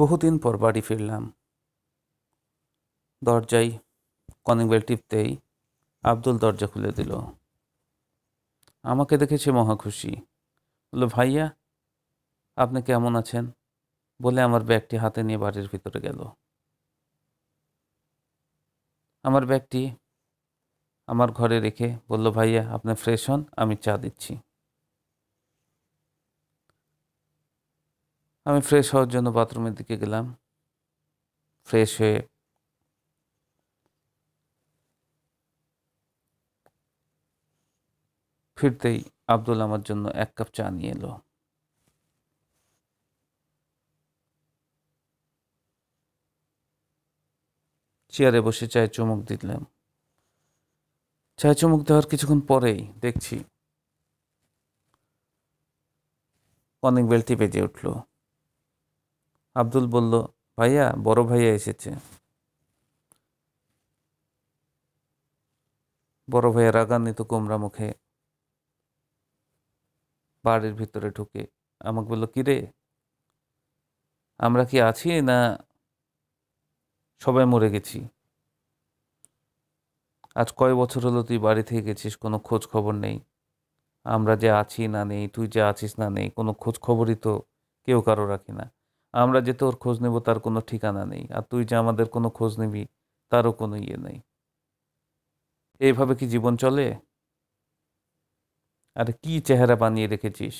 বহুদিন পর বাড়ি ফিরলাম দরজাই কনিংবেল টিপতেই আব্দুল দরজা খুলে দিল আমাকে দেখেছে মহা খুশি বললো ভাইয়া আপনি কেমন আছেন বলে আমার ব্যাগটি হাতে নিয়ে বাড়ির ভিতরে গেল আমার ব্যাগটি আমার ঘরে রেখে বলল ভাইয়া আপনি ফ্রেশ হন আমি চা দিচ্ছি আমি ফ্রেশ হওয়ার জন্য বাথরুমের দিকে গেলাম ফ্রেশ হয়ে ফিরতেই আব্দুল আমার জন্য এক কাপ চা নিয়ে এলো চেয়ারে বসে চায়ে চুমুক দিলাম চায়ে চুমুক দেওয়ার কিছুক্ষণ পরেই দেখছি অনেক বেলটি বেজে উঠলো আব্দুল বলল ভাইয়া বড় ভাইয়া এসেছে বড় ভাইয়া রাগান্বিত কোমরা মুখে বাড়ির ভিতরে ঢুকে আমাকে বললো কিরে আমরা কি আছি না সবাই মরে গেছি আজ কয় বছর হলো তুই বাড়ি থেকে গেছিস কোনো খোঁজ খবর নেই আমরা যে আছি না নেই তুই যে আছিস না নেই কোনো খোঁজ খবরই তো কেউ কারো রাখি না আমরা যে তোর খোঁজ নেব তার কোনো ঠিকানা নেই আর তুই যে আমাদের কোনো খোঁজ নিবি তারও কোনো ইয়ে নেই এইভাবে কি জীবন চলে আর কি চেহারা বানিয়ে রেখেছিস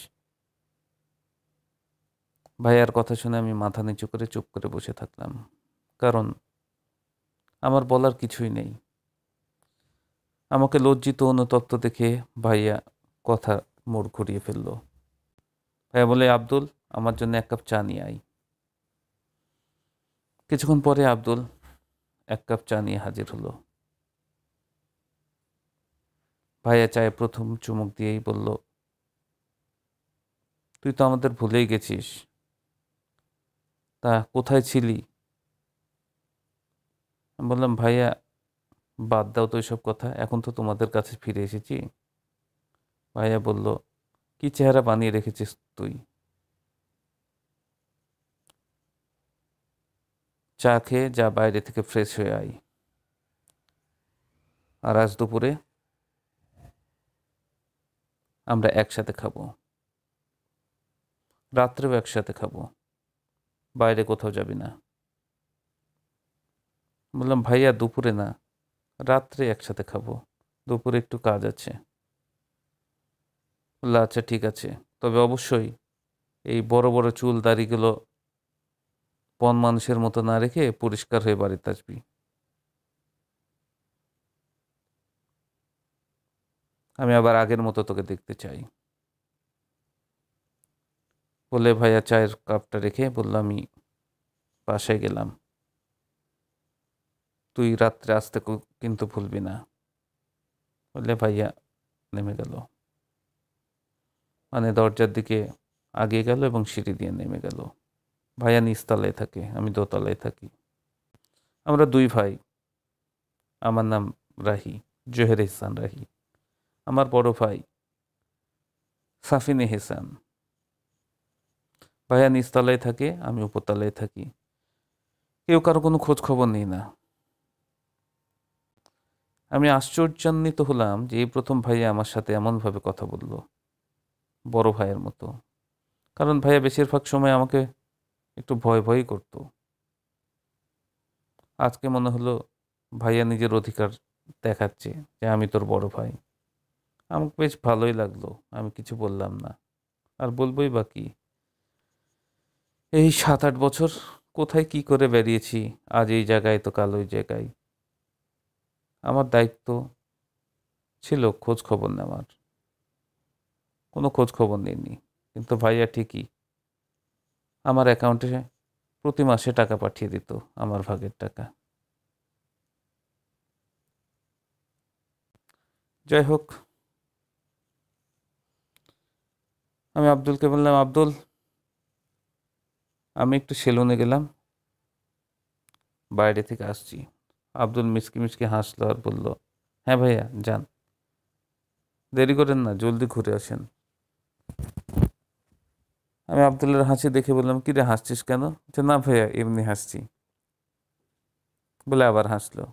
ভাইয়ার কথা শুনে আমি মাথা নিচু করে চুপ করে বসে থাকলাম কারণ আমার বলার কিছুই নেই আমাকে লজ্জিত অনুতপ্ত দেখে ভাইয়া কথা মোড় ঘুরিয়ে ফেলল ভাইয়া বলে আব্দুল আমার জন্য এক কাপ চা নিয়ে আয় কিছুক্ষণ পরে আব্দুল এক কাপ চা নিয়ে হাজির হলো ভাইয়া চায়ে প্রথম চুমুক দিয়েই বলল তুই তো আমাদের ভুলেই গেছিস তা কোথায় ছিলি বললাম ভাইয়া বাদ দাও তো এইসব কথা এখন তো তোমাদের কাছে ফিরে এসেছি ভাইয়া বলল কি চেহারা বানিয়ে রেখেছিস তুই চা খেয়ে যা বাইরে থেকে ফ্রেশ হয়ে আই আর আজ দুপুরে আমরা একসাথে খাবো রাত্রেও একসাথে খাবো বাইরে কোথাও যাবি না বললাম ভাইয়া দুপুরে না রাত্রে একসাথে খাবো দুপুরে একটু কাজ আছে বললো আচ্ছা ঠিক আছে তবে অবশ্যই এই বড় বড় চুল দাড়িগুলো পণ মানুষের মতো না রেখে পরিষ্কার হয়ে বাড়িতে আসবি আমি আবার আগের মতো তোকে দেখতে চাই বলে ভাইয়া চায়ের কাপটা রেখে বলল আমি বাসায় গেলাম তুই রাত্রে আসতে কিন্তু ভুলবি না বললে ভাইয়া নেমে গেল মানে দরজার দিকে আগে গেল এবং সিঁড়ি দিয়ে নেমে গেল ভাইয়া নিচতলায় থাকে আমি দোতলায় থাকি আমরা দুই ভাই আমার নাম রাহি জোহের হেসান রাহি আমার বড় ভাই সাফিনে হেসান ভাইয়া নিচতলায় থাকে আমি উপরতলায় থাকি কেউ কারো কোনো খোঁজ খবর নেই না আমি আশ্চর্যান্বিত হলাম যে এই প্রথম ভাইয়া আমার সাথে এমনভাবে কথা বলল বড় ভাইয়ের মতো কারণ ভাইয়া বেশিরভাগ সময় আমাকে একটু ভয় ভয় করত আজকে মনে হলো ভাইয়া নিজের অধিকার দেখাচ্ছে যে আমি তোর বড় ভাই আমাকে বেশ ভালোই লাগলো আমি কিছু বললাম না আর বলবই বা কি এই সাত আট বছর কোথায় কি করে বেরিয়েছি আজ এই জায়গায় তো কাল ওই জায়গায় আমার দায়িত্ব ছিল খোঁজ খবর নেওয়ার কোনো খোঁজ খবর নেইনি কিন্তু ভাইয়া ঠিকই আমার অ্যাকাউন্টে প্রতি মাসে টাকা পাঠিয়ে দিত আমার ভাগের টাকা যাই হোক আমি আব্দুলকে বললাম আব্দুল আমি একটু সেলুনে গেলাম বাইরে থেকে আসছি আব্দুল মিসকি মিসকি হাসলো আর বললো হ্যাঁ ভাইয়া যান দেরি করেন না জলদি ঘুরে আসেন আমি আবদুল্লার হাসি দেখে বললাম কিরে হাসছিস কেন যে না ভাইয়া এমনি হাসছি বলে আবার হাসলো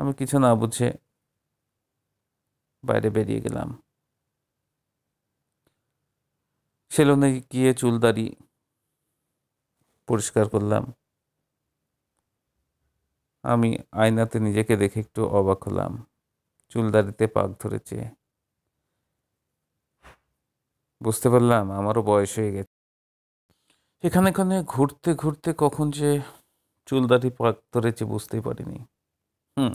আমি কিছু না বুঝে বাইরে বেরিয়ে গেলাম সেলুনে গিয়ে চুল দাড়ি পরিষ্কার করলাম আমি আয়নাতে নিজেকে দেখে একটু অবাক হলাম চুল দাড়িতে পাক ধরেছে বুঝতে পারলাম আমারও বয়স হয়ে গেছে এখানে এখানে ঘুরতে ঘুরতে কখন যে চুলদাটি পাক ধরেছে বুঝতেই পারিনি হুম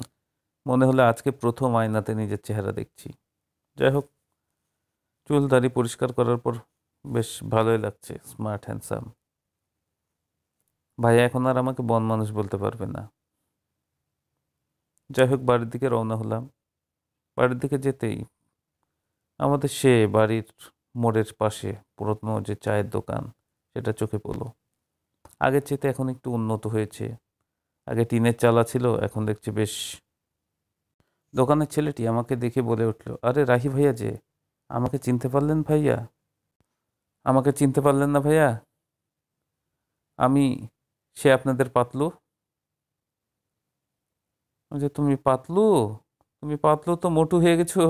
মনে হলো আজকে প্রথম আয়নাতে নিজের চেহারা দেখছি যাই হোক চুল দাড়ি পরিষ্কার করার পর বেশ ভালোই লাগছে স্মার্ট হ্যান্ডসাম ভাইয়া এখন আর আমাকে বন মানুষ বলতে পারবে না যাই হোক বাড়ির দিকে রওনা হলাম বাড়ির দিকে যেতেই আমাদের সে বাড়ির মোড়ের পাশে পুরাতন যে চায়ের দোকান সেটা চোখে পড়লো আগের চেয়ে এখন একটু উন্নত হয়েছে আগে টিনের চালা ছিল এখন দেখছি বেশ দোকানের ছেলেটি আমাকে দেখে বলে উঠল আরে রাহি ভাইয়া যে আমাকে চিনতে পারলেন ভাইয়া আমাকে চিনতে পারলেন না ভাইয়া আমি সে আপনাদের পাতলু যে তুমি পাতলু তুমি পাতলু তো মোটু হয়ে গেছো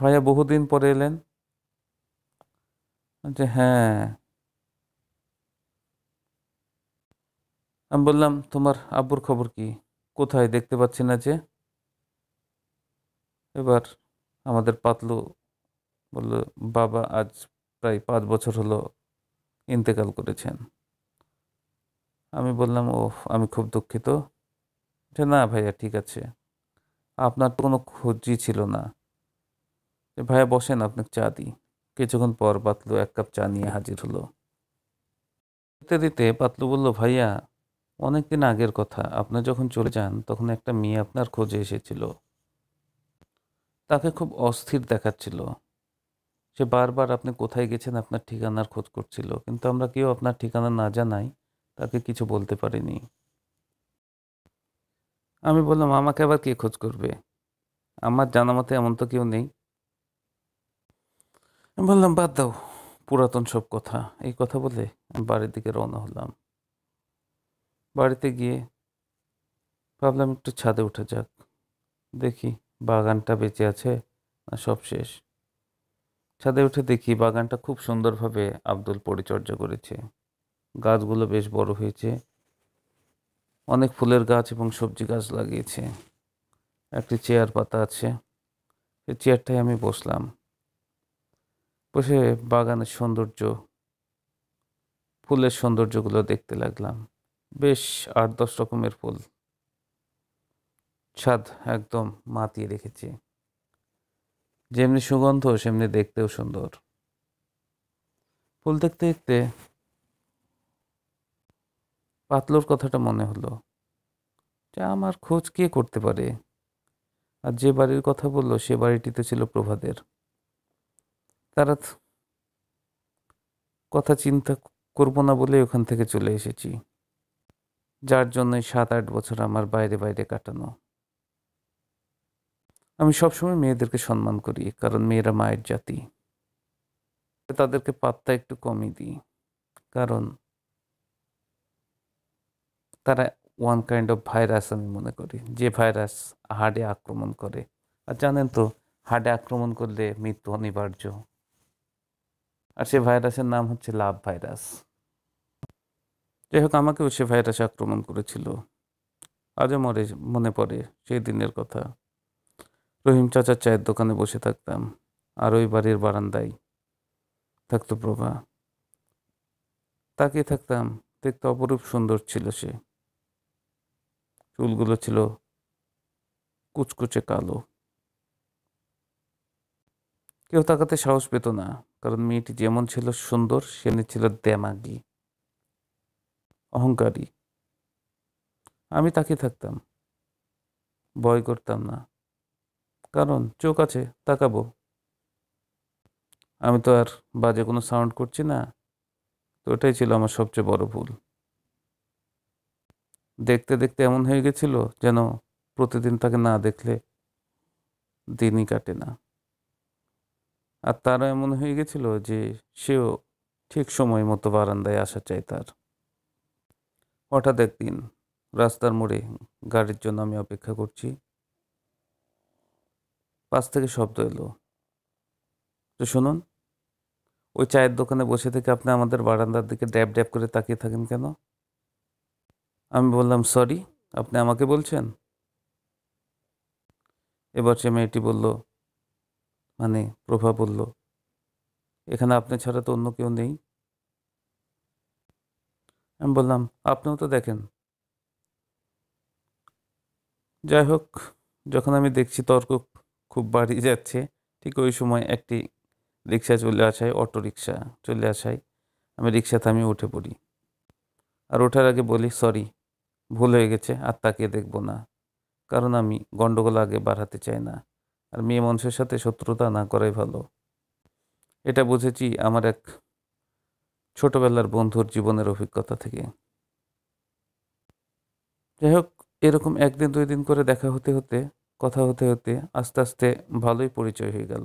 ভাইয়া বহুদিন পরে এলেন যে হ্যাঁ আমি বললাম তোমার আব্বুর খবর কি কোথায় দেখতে পাচ্ছি না যে এবার আমাদের পাতলু বলল বাবা আজ প্রায় পাঁচ বছর হলো ইন্তেকাল করেছেন আমি বললাম ও আমি খুব দুঃখিত যে না ভাইয়া ঠিক আছে আপনার তো কোনো খোঁজই ছিল না ভাইয়া বসেন আপনাকে চা দিই কিছুক্ষণ পর পাতলু এক কাপ চা নিয়ে হাজির হলো দিতে দিতে পাতলু বলল ভাইয়া অনেক দিন আগের কথা আপনি যখন চলে যান তখন একটা মেয়ে আপনার খোঁজে এসেছিল তাকে খুব অস্থির দেখাচ্ছিল সে বারবার আপনি কোথায় গেছেন আপনার ঠিকানার খোঁজ করছিল কিন্তু আমরা কেউ আপনার ঠিকানা না জানাই তাকে কিছু বলতে পারিনি আমি বললাম আমাকে আবার কে খোঁজ করবে আমার জানা মতে এমন তো কেউ নেই আমি বললাম বাদ দাও পুরাতন সব কথা এই কথা বলে আমি বাড়ির দিকে রওনা হলাম বাড়িতে গিয়ে ভাবলাম একটু ছাদে উঠে যাক দেখি বাগানটা বেঁচে আছে না সব শেষ ছাদে উঠে দেখি বাগানটা খুব সুন্দরভাবে আব্দুল পরিচর্যা করেছে গাছগুলো বেশ বড় হয়েছে অনেক ফুলের গাছ এবং সবজি গাছ লাগিয়েছে একটি চেয়ার পাতা আছে সেই চেয়ারটায় আমি বসলাম বসে বাগানের সৌন্দর্য ফুলের সৌন্দর্যগুলো দেখতে লাগলাম বেশ আট দশ রকমের ফুল ছাদ একদম মাতিয়ে রেখেছি যেমনি সুগন্ধ সেমনি দেখতেও সুন্দর ফুল দেখতে দেখতে পাতলোর কথাটা মনে হলো যা আমার খোঁজ কে করতে পারে আর যে বাড়ির কথা বললো সে বাড়িটিতে ছিল প্রভাদের তারা কথা চিন্তা করব না বলে ওখান থেকে চলে এসেছি যার জন্যই সাত আট বছর আমার বাইরে বাইরে কাটানো আমি সবসময় মেয়েদেরকে সম্মান করি কারণ মেয়েরা মায়ের জাতি তাদেরকে পাত্তা একটু কমই দিই কারণ তারা ওয়ান কাইন্ড অফ ভাইরাস আমি মনে করি যে ভাইরাস হাড়ে আক্রমণ করে আর জানেন তো হাড়ে আক্রমণ করলে মৃত্যু অনিবার্য আর সে ভাইরাসের নাম হচ্ছে লাভ ভাইরাস যাই হোক আমাকেও সে ভাইরাস আক্রমণ করেছিল আজও মরে মনে পড়ে সেই দিনের কথা রহিম চাচার চায়ের দোকানে বসে থাকতাম আর ওই বাড়ির বারান্দায় থাকতো প্রভা তাকিয়ে থাকতাম দেখতে অপরূপ সুন্দর ছিল সে চুলগুলো ছিল কুচকুচে কালো কেউ তাকাতে সাহস পেত না কারণ মেয়েটি যেমন ছিল সুন্দর সেমনি ছিল দেমাগি অহংকারী আমি তাকে থাকতাম ভয় করতাম না কারণ চোখ আছে তাকাবো আমি তো আর বাজে কোনো সাউন্ড করছি না তো ওটাই ছিল আমার সবচেয়ে বড় ভুল দেখতে দেখতে এমন হয়ে গেছিল যেন প্রতিদিন তাকে না দেখলে দিনই কাটে না আর তার এমন হয়ে গেছিল যে সেও ঠিক সময় মতো বারান্দায় আসা চাই তার হঠাৎ একদিন রাস্তার মোড়ে গাড়ির জন্য আমি অপেক্ষা করছি পাশ থেকে শব্দ এলো তো শুনুন ওই চায়ের দোকানে বসে থেকে আপনি আমাদের বারান্দার দিকে ড্যাব ড্যাব করে তাকিয়ে থাকেন কেন আমি বললাম সরি আপনি আমাকে বলছেন এবার সে মেয়েটি বললো মানে প্রভা বলল এখানে আপনি ছাড়া তো অন্য কেউ নেই আমি বললাম আপনিও তো দেখেন যাই হোক যখন আমি দেখছি তর্ক খুব বাড়িয়ে যাচ্ছে ঠিক ওই সময় একটি রিক্সা চলে আসায় অটো রিক্সা চলে আসায় আমি রিক্সা থামিয়ে উঠে পড়ি আর ওঠার আগে বলি সরি ভুল হয়ে গেছে আর তাকে দেখব না কারণ আমি গণ্ডগোল আগে বাড়াতে চাই না আর মেয়ে মানুষের সাথে শত্রুতা না করাই ভালো এটা বুঝেছি আমার এক ছোটবেলার বন্ধুর জীবনের অভিজ্ঞতা থেকে যাই হোক এরকম একদিন দুই দিন করে দেখা হতে হতে কথা হতে হতে আস্তে আস্তে ভালোই পরিচয় হয়ে গেল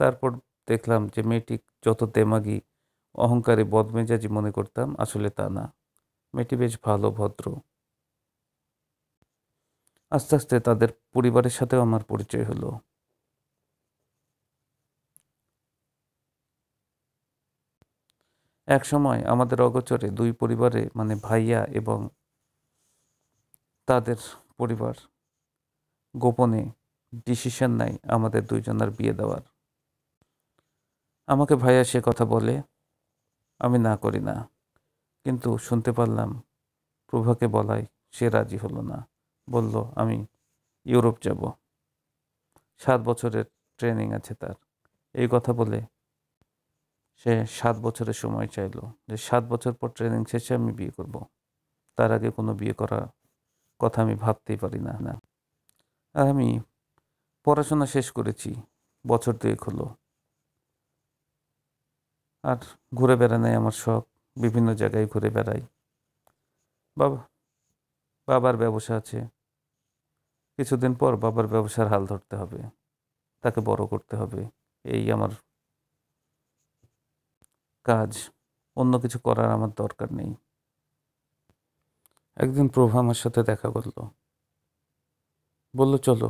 তারপর দেখলাম যে মেয়েটি যত দেমাগি অহংকারে বদমেজাজি মনে করতাম আসলে তা না মেয়েটি বেশ ভালো ভদ্র আস্তে আস্তে তাদের পরিবারের সাথেও আমার পরিচয় হলো এক সময় আমাদের অগোচরে দুই পরিবারে মানে ভাইয়া এবং তাদের পরিবার গোপনে ডিসিশন নাই আমাদের দুইজনের বিয়ে দেওয়ার আমাকে ভাইয়া সে কথা বলে আমি না করি না কিন্তু শুনতে পারলাম প্রভাকে বলায় সে রাজি হলো না বলল আমি ইউরোপ যাব সাত বছরের ট্রেনিং আছে তার এই কথা বলে সে সাত বছরের সময় চাইল যে সাত বছর পর ট্রেনিং শেষে আমি বিয়ে করব। তার আগে কোনো বিয়ে করা কথা আমি ভাবতেই পারি না না আর আমি পড়াশোনা শেষ করেছি বছর দুয়েক হলো আর ঘুরে বেড়ানোই আমার শখ বিভিন্ন জায়গায় ঘুরে বেড়াই বাবা বাবার ব্যবসা আছে কিছুদিন পর বাবার ব্যবসার হাল ধরতে হবে তাকে বড় করতে হবে এই আমার কাজ অন্য কিছু করার আমার দরকার নেই একদিন প্রভা আমার সাথে দেখা করলো বলল চলো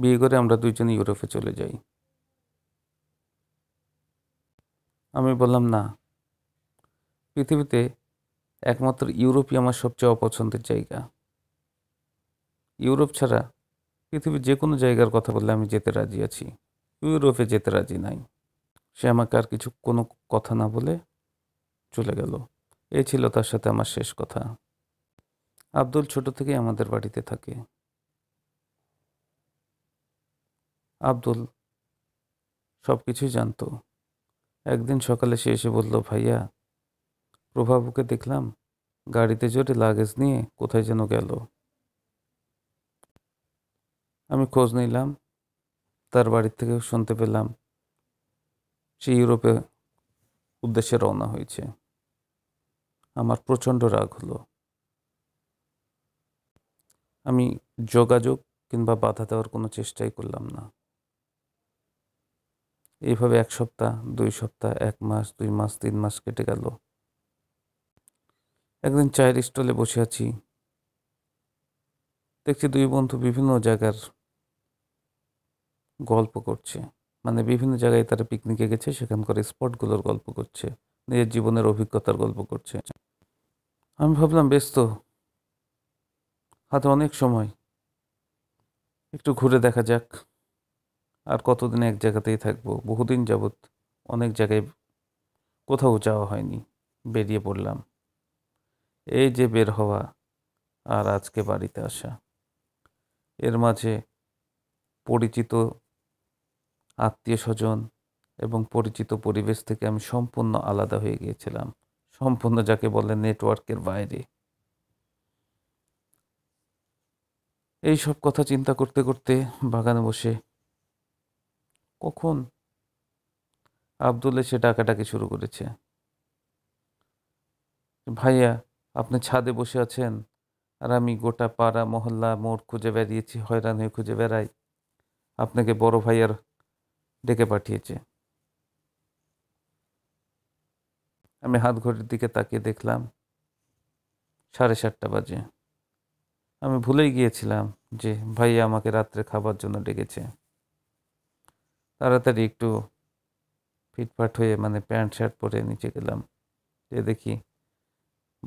বিয়ে করে আমরা দুইজন ইউরোপে চলে যাই আমি বললাম না পৃথিবীতে একমাত্র ইউরোপই আমার সবচেয়ে অপছন্দের জায়গা ইউরোপ ছাড়া পৃথিবীর যে কোনো জায়গার কথা বললে আমি যেতে রাজি আছি ইউরোপে যেতে রাজি নাই সে আমাকে আর কিছু কোনো কথা না বলে চলে গেল এ ছিল তার সাথে আমার শেষ কথা আব্দুল ছোট থেকেই আমাদের বাড়িতে থাকে আব্দুল সব কিছুই জানতো একদিন সকালে সে এসে বলল ভাইয়া প্রভাবুকে দেখলাম গাড়িতে জোরে লাগেজ নিয়ে কোথায় যেন গেল আমি খোঁজ নিলাম তার বাড়ির থেকে শুনতে পেলাম সে ইউরোপে উদ্দেশ্যে রওনা হয়েছে আমার প্রচণ্ড রাগ হলো আমি যোগাযোগ কিংবা বাধা দেওয়ার কোনো চেষ্টাই করলাম না এইভাবে এক সপ্তাহ দুই সপ্তাহ এক মাস দুই মাস তিন মাস কেটে গেল একদিন চায়ের স্টলে বসে আছি দেখছি দুই বন্ধু বিভিন্ন জায়গার গল্প করছে মানে বিভিন্ন জায়গায় তারা পিকনিকে গেছে সেখানকার স্পটগুলোর গল্প করছে নিজের জীবনের অভিজ্ঞতার গল্প করছে আমি ভাবলাম ব্যস্ত হাতে অনেক সময় একটু ঘুরে দেখা যাক আর কতদিন এক জায়গাতেই থাকবো বহুদিন যাবৎ অনেক জায়গায় কোথাও যাওয়া হয়নি বেরিয়ে পড়লাম এই যে বের হওয়া আর আজকে বাড়িতে আসা এর মাঝে পরিচিত আত্মীয় স্বজন এবং পরিচিত পরিবেশ থেকে আমি সম্পূর্ণ আলাদা হয়ে গিয়েছিলাম সম্পূর্ণ যাকে বলে নেটওয়ার্কের বাইরে এই সব কথা চিন্তা করতে করতে বাগানে বসে কখন আবদুল এসে ডাকাডাকি শুরু করেছে ভাইয়া আপনি ছাদে বসে আছেন আর আমি গোটা পাড়া মহল্লা মোড় খুঁজে বেরিয়েছি হয়রান হয়ে খুঁজে বেড়াই আপনাকে বড় ভাইয়ার ডেকে পাঠিয়েছে আমি হাত ঘড়ির দিকে তাকিয়ে দেখলাম সাড়ে সাতটা বাজে আমি ভুলেই গিয়েছিলাম যে ভাইয়া আমাকে রাত্রে খাবার জন্য ডেকেছে তাড়াতাড়ি একটু ফিটফাট হয়ে মানে প্যান্ট শার্ট পরে নিচে গেলাম যে দেখি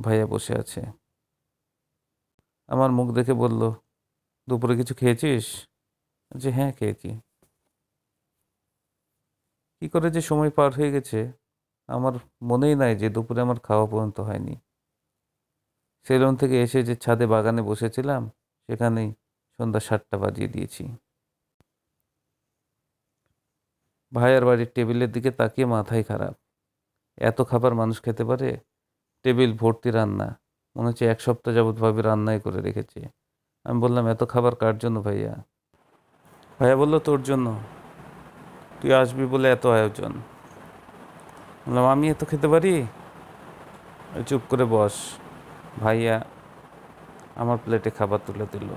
ভাইয়া বসে আছে আমার মুখ দেখে বলল দুপুরে কিছু খেয়েছিস যে হ্যাঁ খেয়েছি কি করে যে সময় পার হয়ে গেছে আমার মনেই নাই যে দুপুরে আমার খাওয়া পর্যন্ত হয়নি সেলুন থেকে এসে যে ছাদে বাগানে বসেছিলাম সেখানেই সন্ধ্যা সাতটা বাজিয়ে দিয়েছি ভাইয়ার বাড়ির টেবিলের দিকে তাকিয়ে মাথাই খারাপ এত খাবার মানুষ খেতে পারে টেবিল ভর্তি রান্না মনে হচ্ছে এক সপ্তাহ যাবৎভাবে রান্নাই করে রেখেছে আমি বললাম এত খাবার কার জন্য ভাইয়া ভাইয়া বললো তোর জন্য তুই আসবি বলে এত আয়োজন বললাম আমি এত খেতে পারি চুপ করে বস ভাইয়া আমার প্লেটে খাবার তুলে দিল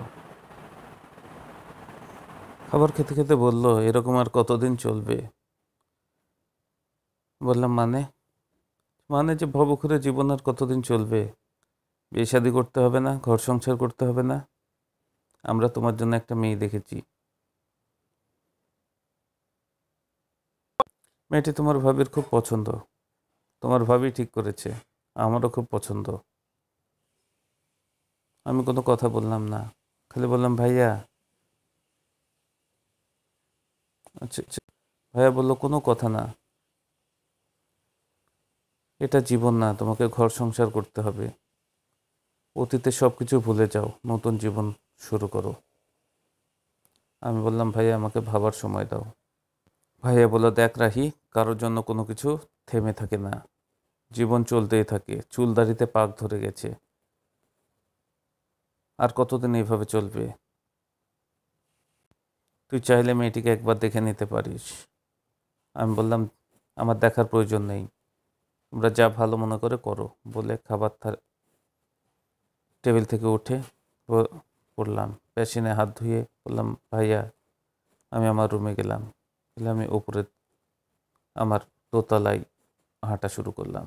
খাবার খেতে খেতে বলল এরকম আর কতদিন চলবে বললাম মানে মানে যে ভবখুরে জীবন আর কতদিন চলবে বিয়ে শাদি করতে হবে না ঘর সংসার করতে হবে না আমরা তোমার জন্য একটা মেয়ে দেখেছি মেয়েটি তোমার ভাবির খুব পছন্দ তোমার ভাবি ঠিক করেছে আমারও খুব পছন্দ আমি কোনো কথা বললাম না খালি বললাম ভাইয়া আচ্ছা আচ্ছা ভাইয়া বললো কোনো কথা না এটা জীবন না তোমাকে ঘর সংসার করতে হবে অতীতে সব কিছু ভুলে যাও নতুন জীবন শুরু করো আমি বললাম ভাইয়া আমাকে ভাবার সময় দাও ভাইয়া বলো দেখ রাহি কারোর জন্য কোনো কিছু থেমে থাকে না জীবন চলতেই থাকে চুল দাড়িতে পাক ধরে গেছে আর কতদিন এইভাবে চলবে তুই চাইলে মেয়েটিকে একবার দেখে নিতে পারিস আমি বললাম আমার দেখার প্রয়োজন নেই তোমরা যা ভালো মনে করে করো বলে খাবার টেবিল থেকে উঠে পড়লাম পেশিনে হাত ধুয়ে বললাম ভাইয়া আমি আমার রুমে গেলাম তাহলে আমি ওপরে আমার দোতলায় হাঁটা শুরু করলাম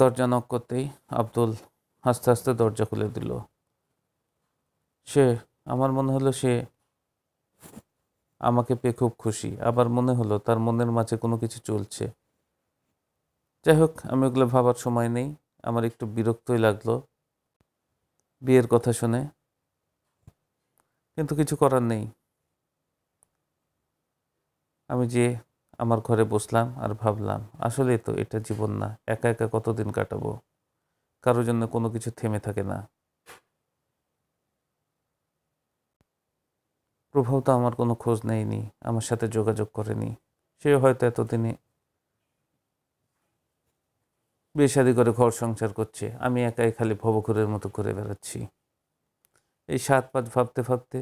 দরজা নক করতেই আব্দুল আস্তে আস্তে দরজা খুলে দিল সে আমার মনে হলো সে আমাকে পেয়ে খুব খুশি আবার মনে হলো তার মনের মাঝে কোনো কিছু চলছে যাই হোক আমি ওগুলো ভাবার সময় নেই আমার একটু বিরক্তই লাগলো বিয়ের কথা শুনে কিন্তু কিছু করার নেই আমি যে আমার ঘরে বসলাম আর ভাবলাম আসলে তো এটা জীবন না একা একা কতদিন কাটাবো কারোর জন্য কোনো কিছু থেমে থাকে না প্রভাব তো আমার কোনো খোঁজ নেয়নি আমার সাথে যোগাযোগ করেনি সে হয়তো এতদিনে বেশাদি করে ঘর সংসার করছে আমি একাই খালি ভবঘুরের মতো ঘুরে বেড়াচ্ছি এই সাত পাঁচ ভাবতে ভাবতে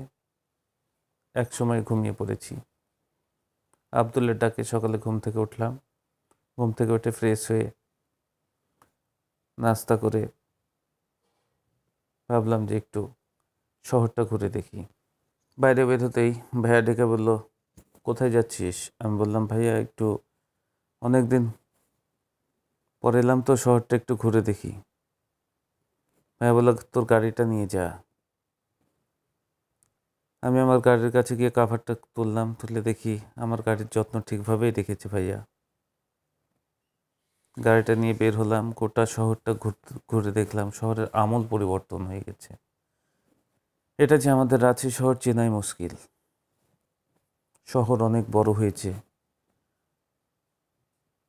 এক সময় ঘুমিয়ে পড়েছি আবদুল্লের ডাকে সকালে ঘুম থেকে উঠলাম ঘুম থেকে উঠে ফ্রেশ হয়ে নাস্তা করে ভাবলাম যে একটু শহরটা ঘুরে দেখি বাইরে বের হতেই ভাইয়া ডেকে বললো কোথায় যাচ্ছিস আমি বললাম ভাইয়া একটু অনেক দিন পরে এলাম তো শহরটা একটু ঘুরে দেখি ভাইয়া বললো তোর গাড়িটা নিয়ে যা আমি আমার গাড়ির কাছে গিয়ে কাভারটা তুললাম তুলে দেখি আমার গাড়ির যত্ন ঠিকভাবেই রেখেছে ভাইয়া গাড়িটা নিয়ে বের হলাম গোটা শহরটা ঘুরে দেখলাম শহরের আমল পরিবর্তন হয়ে গেছে এটা যে আমাদের রাঁচি শহর চেনাই মুশকিল শহর অনেক বড় হয়েছে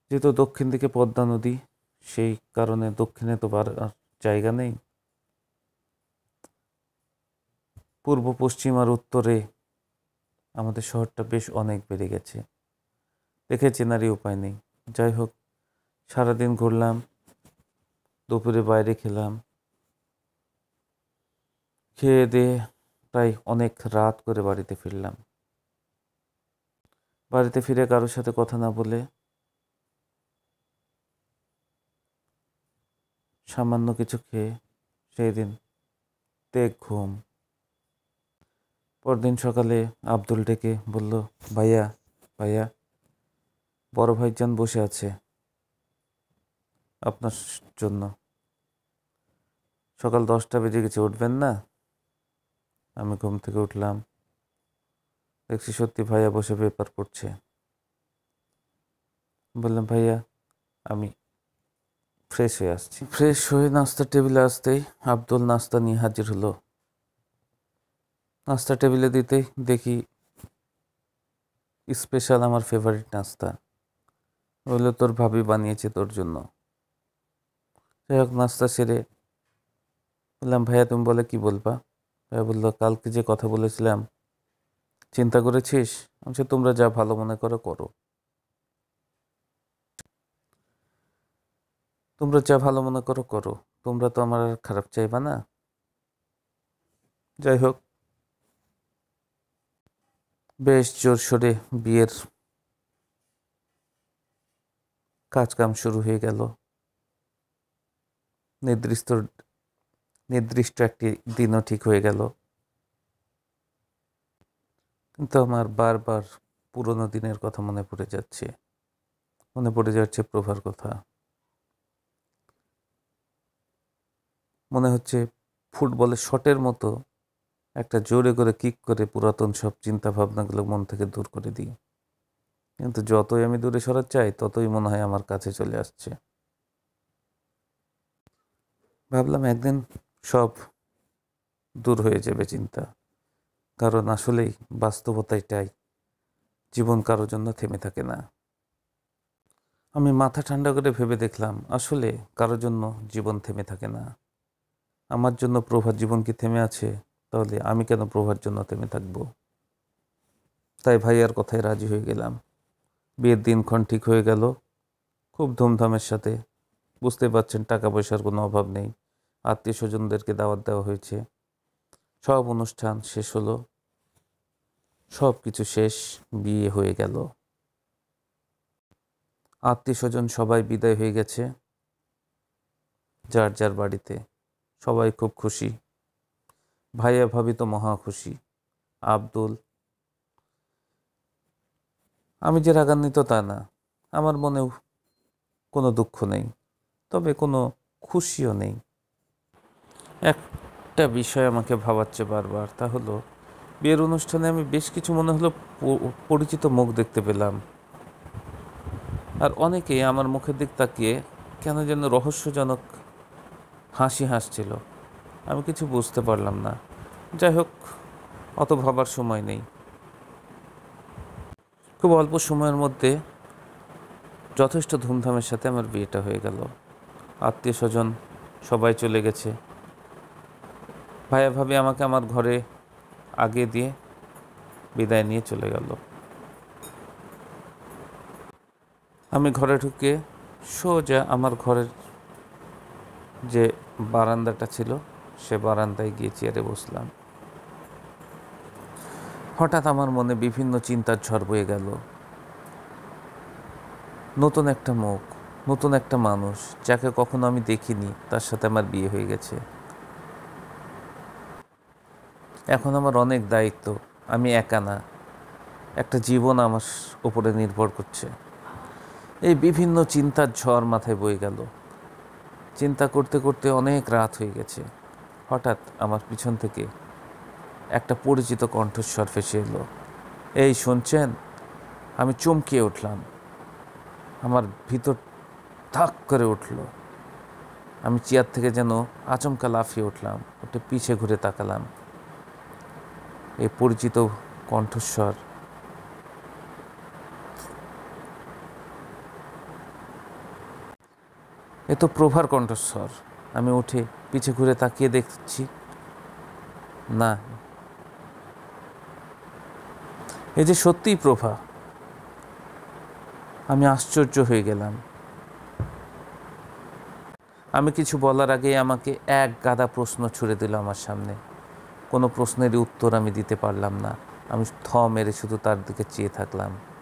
যেহেতু দক্ষিণ দিকে পদ্মা নদী সেই কারণে দক্ষিণে তো বার জায়গা নেই পূর্ব পশ্চিম আর উত্তরে আমাদের শহরটা বেশ অনেক বেড়ে গেছে দেখে চেনারই উপায় নেই যাই হোক সারাদিন ঘুরলাম দুপুরে বাইরে খেলাম খেয়ে দিয়ে প্রায় অনেক রাত করে বাড়িতে ফিরলাম বাড়িতে ফিরে কারোর সাথে কথা না বলে সামান্য কিছু খেয়ে সেই দিন তেক ঘুম পরদিন সকালে আব্দুল ডেকে বলল ভাইয়া ভাইয়া বড় ভাইজান বসে আছে আপনার জন্য সকাল দশটা বেজে গেছে উঠবেন না আমি ঘুম থেকে উঠলাম দেখছি সত্যি ভাইয়া বসে পেপার পড়ছে বললাম ভাইয়া আমি ফ্রেশ হয়ে আসছি ফ্রেশ হয়ে নাস্তার টেবিলে আসতেই আব্দুল নাস্তা নিয়ে হাজির হলো নাস্তা টেবিলে দিতেই দেখি স্পেশাল আমার ফেভারিট নাস্তা ওগুলো তোর ভাবি বানিয়েছে তোর জন্য যাই হোক নাস্তা সেরে বললাম ভাইয়া তুমি বলে কি বলবা ভাইয়া বললো কালকে যে কথা বলেছিলাম চিন্তা করেছিস আমি তোমরা যা ভালো মনে করো করো তোমরা যা ভালো মনে করো করো তোমরা তো আমার খারাপ চাইবা না যাই হোক বেশ জোর সরে বিয়ের কাজকাম শুরু হয়ে গেল নির্দিষ্ট নির্দিষ্ট একটি দিনও ঠিক হয়ে গেল কিন্তু আমার বারবার পুরনো দিনের কথা মনে পড়ে যাচ্ছে মনে পড়ে যাচ্ছে প্রভার কথা মনে হচ্ছে ফুটবলের শটের মতো একটা জোরে করে কিক করে পুরাতন সব চিন্তা ভাবনাগুলো মন থেকে দূর করে দিই কিন্তু যতই আমি দূরে সরার চাই ততই মনে হয় আমার কাছে চলে আসছে ভাবলাম একদিন সব দূর হয়ে যাবে চিন্তা কারণ আসলেই বাস্তবতাইটাই জীবন কারো জন্য থেমে থাকে না আমি মাথা ঠান্ডা করে ভেবে দেখলাম আসলে কারোর জন্য জীবন থেমে থাকে না আমার জন্য প্রভা জীবন কি থেমে আছে তাহলে আমি কেন প্রভার জন্য থেমে থাকব তাই ভাইয়ার কথায় রাজি হয়ে গেলাম বিয়ের দিনক্ষণ ঠিক হয়ে গেল খুব ধুমধামের সাথে বুঝতে পারছেন টাকা পয়সার কোনো অভাব নেই আত্মীয় স্বজনদেরকে দাওয়াত দেওয়া হয়েছে সব অনুষ্ঠান শেষ হলো সব কিছু শেষ বিয়ে হয়ে গেল আত্মীয় স্বজন সবাই বিদায় হয়ে গেছে যার যার বাড়িতে সবাই খুব খুশি ভাইয়া ভাবি তো মহা খুশি আব্দুল আমি যে রাগান্বিত তা না আমার মনেও কোনো দুঃখ নেই তবে কোনো খুশিও নেই একটা বিষয় আমাকে ভাবাচ্ছে বারবার তা হলো বিয়ের অনুষ্ঠানে আমি বেশ কিছু মনে হলো পরিচিত মুখ দেখতে পেলাম আর অনেকেই আমার মুখের দিক তাকিয়ে কেন যেন রহস্যজনক হাসি হাসছিল আমি কিছু বুঝতে পারলাম না যাই হোক অত ভাবার সময় নেই খুব অল্প সময়ের মধ্যে যথেষ্ট ধুমধামের সাথে আমার বিয়েটা হয়ে গেল আত্মীয় স্বজন সবাই চলে গেছে ভাইয়া ভাবি আমাকে আমার ঘরে আগে দিয়ে বিদায় নিয়ে চলে গেল আমি ঘরে ঢুকে সোজা আমার ঘরের যে বারান্দাটা ছিল সে বারান্দায় গিয়ে চেয়ারে বসলাম হঠাৎ আমার মনে বিভিন্ন চিন্তার ঝড় বয়ে গেল নতুন একটা মুখ নতুন একটা মানুষ যাকে কখনো আমি দেখিনি তার সাথে আমার বিয়ে হয়ে গেছে এখন আমার অনেক দায়িত্ব আমি একা না একটা জীবন আমার উপরে নির্ভর করছে এই বিভিন্ন চিন্তার ঝড় মাথায় বয়ে গেল চিন্তা করতে করতে অনেক রাত হয়ে গেছে হঠাৎ আমার পিছন থেকে একটা পরিচিত কণ্ঠস্বর ফেসে এলো এই শুনছেন আমি চমকিয়ে উঠলাম আমার ভিতর থাক করে উঠল আমি চেয়ার থেকে যেন আচমকা লাফিয়ে উঠলাম ওটা পিছে ঘুরে তাকালাম এই পরিচিত কণ্ঠস্বর এ তো প্রভার কণ্ঠস্বর আমি উঠে পিছে ঘুরে তাকিয়ে দেখছি না এ যে সত্যিই প্রভা আমি আশ্চর্য হয়ে গেলাম আমি কিছু বলার আগে আমাকে এক গাদা প্রশ্ন ছুড়ে দিল আমার সামনে কোনো প্রশ্নেরই উত্তর আমি দিতে পারলাম না আমি থ মেরে শুধু তার দিকে চেয়ে থাকলাম